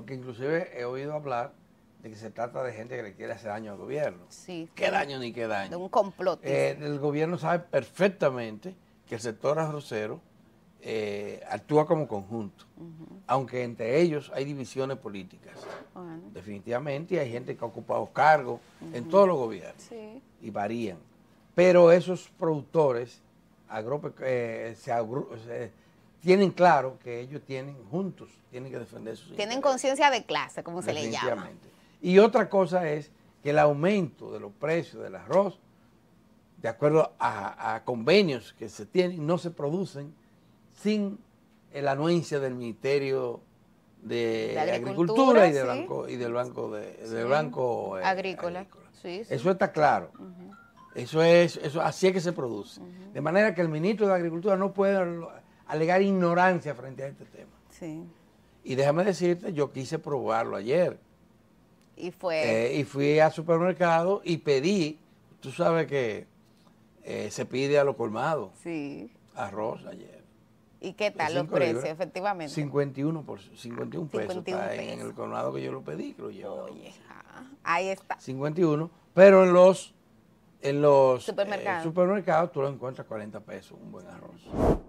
Porque inclusive he oído hablar de que se trata de gente que le quiere hacer daño al gobierno. Sí. ¿Qué daño ni qué daño? De un complot. Eh, el gobierno sabe perfectamente que el sector arrocero eh, actúa como conjunto, aunque entre ellos hay divisiones políticas. Definitivamente hay gente que ha ocupado cargos en todos los gobiernos sí. y varían. Pero esos productores agro, eh, se, agrupan tienen claro que ellos tienen juntos, tienen que defender sus Tienen conciencia de clase, como se le llama. Y otra cosa es que el aumento de los precios del arroz, de acuerdo a, convenios que se tienen, no se producen sin la anuencia del Ministerio de, agricultura, y, y del Banco, de, banco eh, Agrícola. eso está claro. Eso es, eso, así es que se produce. De manera que el ministro de Agricultura no puede alegar ignorancia frente a este tema. Sí. Y déjame decirte, yo quise probarlo ayer. Y fue. Eh, y fui al supermercado y pedí, tú sabes que eh, se pide a lo colmado. Sí. Arroz ayer. ¿Y qué tal los precios, efectivamente? 51, por, 51 pesos. En, el colmado que yo lo pedí, que lo Oye, ahí está. 51, pero en los, en los eh, supermercados. supermercados tú lo encuentras 40 pesos, un buen arroz.